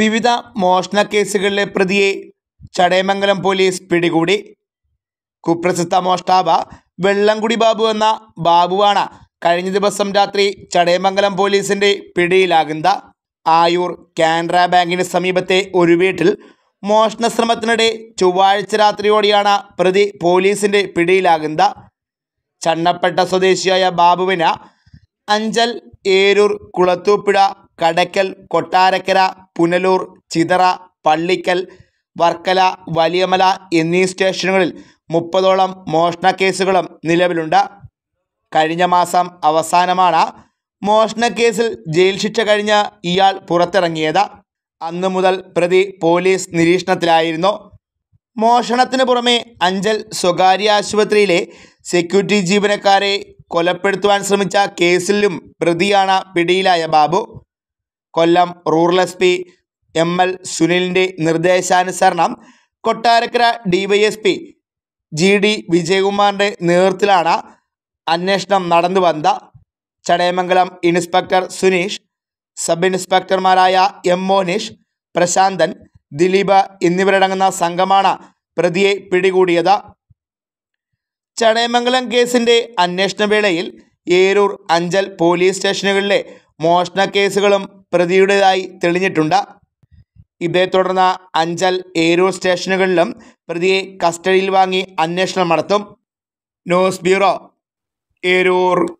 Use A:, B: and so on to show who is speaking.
A: വിവിധ മോഷണ കേസുകളിലെ പ്രതിയെ ചടയമംഗലം പോലീസ് പിടികൂടി കുപ്രസിദ്ധ മോഷ്ടാവ വെള്ളംകുടി ബാബു എന്ന ബാബുവാണ് കഴിഞ്ഞ ദിവസം രാത്രി ചടയമംഗലം പോലീസിന്റെ പിടിയിലാകുന്ന ആയൂർ കാനറ ബാങ്കിന് സമീപത്തെ ഒരു വീട്ടിൽ മോഷണശ്രമത്തിനിടെ ശ്രമത്തിനിടെ ചൊവ്വാഴ്ച രാത്രിയോടെയാണ് പ്രതി പോലീസിന്റെ പിടിയിലാകുന്ന ചണ്ണപ്പെട്ട സ്വദേശിയായ ബാബുവിന് അഞ്ചൽ ഏരൂർ കുളത്തൂപ്പുഴ കടക്കൽ കൊട്ടാരക്കര പുനലൂർ ചിതറ പള്ളിക്കൽ വർക്കല വലിയമല എന്നീ സ്റ്റേഷനുകളിൽ മുപ്പതോളം മോഷണ കേസുകളും നിലവിലുണ്ട് കഴിഞ്ഞ മാസം അവസാനമാണ് മോഷണ കേസിൽ ജയിൽ ശിക്ഷ കഴിഞ്ഞ് ഇയാൾ പുറത്തിറങ്ങിയത് അന്നു മുതൽ പ്രതി പോലീസ് നിരീക്ഷണത്തിലായിരുന്നു മോഷണത്തിന് പുറമെ അഞ്ചൽ സ്വകാര്യ ആശുപത്രിയിലെ സെക്യൂരിറ്റി ജീവനക്കാരെ കൊലപ്പെടുത്തുവാൻ ശ്രമിച്ച കേസിലും പ്രതിയാണ് പിടിയിലായ Babu Kollam rural SP M L എൽ സുനിലിൻ്റെ നിർദ്ദേശാനുസരണം കൊട്ടാരക്കര ഡിവൈഎസ്പി ജി ഡി വിജയകുമാറിൻ്റെ നേതൃത്വത്തിലാണ് അന്വേഷണം നടന്നു വന്ന ചടയമംഗലം ഇൻസ്പെക്ടർ സുനീഷ് സബ് ഇൻസ്പെക്ടർമാരായ എം മോനീഷ് പ്രശാന്തൻ ദിലീപ് എന്നിവരടങ്ങുന്ന സംഘമാണ് പ്രതിയെ പിടികൂടിയത് ചടയമംഗലം കേസിൻ്റെ അന്വേഷണ വേളയിൽ ഏരൂർ അഞ്ചൽ പോലീസ് സ്റ്റേഷനുകളിലെ മോഷണ കേസുകളും പ്രതിയുടേതായി തെളിഞ്ഞിട്ടുണ്ട് ഇതേ തുടർന്ന് അഞ്ചൽ ഏരൂർ സ്റ്റേഷനുകളിലും പ്രതിയെ കസ്റ്റഡിയിൽ വാങ്ങി അന്വേഷണം നടത്തും ന്യൂസ് ബ്യൂറോ ഏരൂർ